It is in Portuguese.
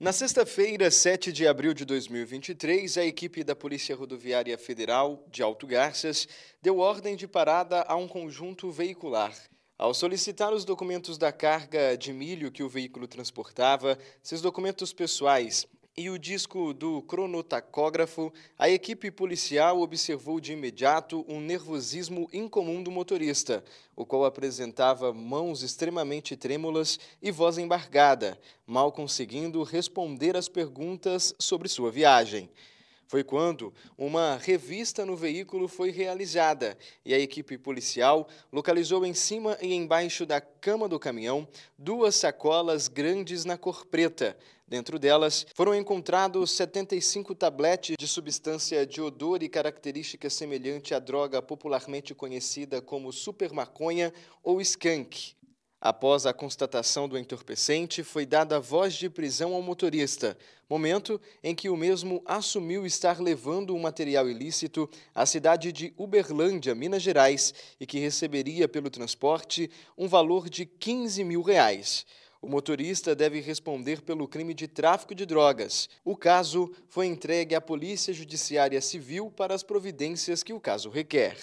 Na sexta-feira, 7 de abril de 2023, a equipe da Polícia Rodoviária Federal de Alto Garças deu ordem de parada a um conjunto veicular. Ao solicitar os documentos da carga de milho que o veículo transportava, seus documentos pessoais, e o disco do cronotacógrafo, a equipe policial observou de imediato um nervosismo incomum do motorista, o qual apresentava mãos extremamente trêmulas e voz embargada, mal conseguindo responder às perguntas sobre sua viagem. Foi quando uma revista no veículo foi realizada e a equipe policial localizou em cima e embaixo da cama do caminhão duas sacolas grandes na cor preta. Dentro delas foram encontrados 75 tabletes de substância de odor e característica semelhante à droga popularmente conhecida como super maconha ou skunk. Após a constatação do entorpecente, foi dada voz de prisão ao motorista, momento em que o mesmo assumiu estar levando um material ilícito à cidade de Uberlândia, Minas Gerais, e que receberia pelo transporte um valor de 15 mil reais. O motorista deve responder pelo crime de tráfico de drogas. O caso foi entregue à Polícia Judiciária Civil para as providências que o caso requer.